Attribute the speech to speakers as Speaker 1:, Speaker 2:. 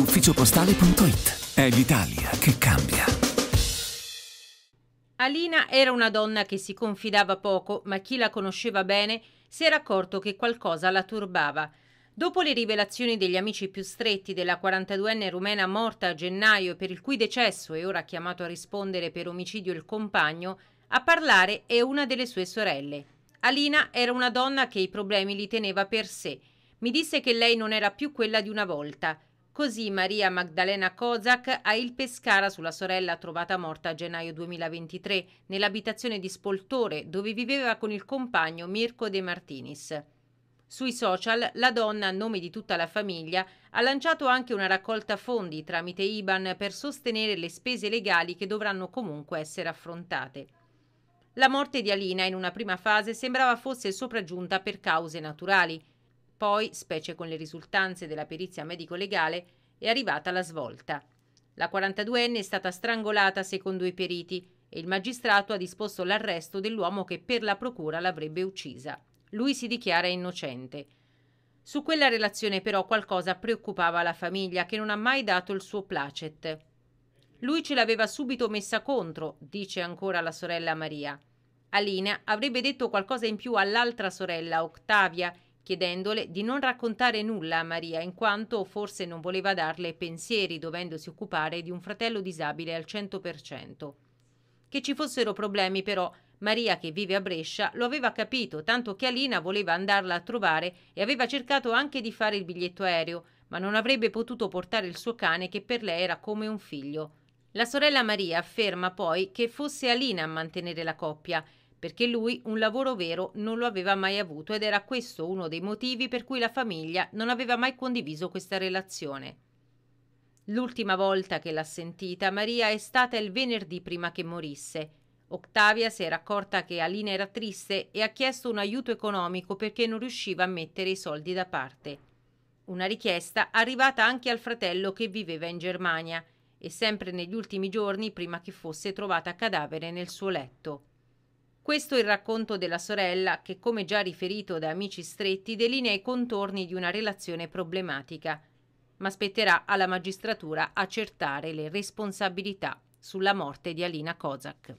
Speaker 1: ufficiopostale.it. È l'Italia che cambia. Alina era una donna che si confidava poco, ma chi la conosceva bene si era accorto che qualcosa la turbava. Dopo le rivelazioni degli amici più stretti della 42enne rumena morta a gennaio per il cui decesso è ora chiamato a rispondere per omicidio il compagno, a parlare è una delle sue sorelle. Alina era una donna che i problemi li teneva per sé. Mi disse che lei non era più quella di una volta. Così Maria Magdalena Kozak ha il Pescara sulla sorella trovata morta a gennaio 2023 nell'abitazione di Spoltore dove viveva con il compagno Mirko De Martinis. Sui social la donna, a nome di tutta la famiglia, ha lanciato anche una raccolta fondi tramite IBAN per sostenere le spese legali che dovranno comunque essere affrontate. La morte di Alina in una prima fase sembrava fosse sopraggiunta per cause naturali, poi, specie con le risultanze della perizia medico-legale, è arrivata la svolta. La 42enne è stata strangolata secondo i periti e il magistrato ha disposto l'arresto dell'uomo che per la procura l'avrebbe uccisa. Lui si dichiara innocente. Su quella relazione però qualcosa preoccupava la famiglia che non ha mai dato il suo placet. Lui ce l'aveva subito messa contro, dice ancora la sorella Maria. Alina avrebbe detto qualcosa in più all'altra sorella, Octavia, chiedendole di non raccontare nulla a Maria in quanto forse non voleva darle pensieri dovendosi occupare di un fratello disabile al 100%. Che ci fossero problemi però Maria, che vive a Brescia, lo aveva capito, tanto che Alina voleva andarla a trovare e aveva cercato anche di fare il biglietto aereo, ma non avrebbe potuto portare il suo cane che per lei era come un figlio. La sorella Maria afferma poi che fosse Alina a mantenere la coppia perché lui un lavoro vero non lo aveva mai avuto ed era questo uno dei motivi per cui la famiglia non aveva mai condiviso questa relazione. L'ultima volta che l'ha sentita Maria è stata il venerdì prima che morisse. Octavia si era accorta che Alina era triste e ha chiesto un aiuto economico perché non riusciva a mettere i soldi da parte. Una richiesta arrivata anche al fratello che viveva in Germania e sempre negli ultimi giorni prima che fosse trovata cadavere nel suo letto. Questo è il racconto della sorella che, come già riferito da amici stretti, delinea i contorni di una relazione problematica, ma spetterà alla magistratura accertare le responsabilità sulla morte di Alina Kozak.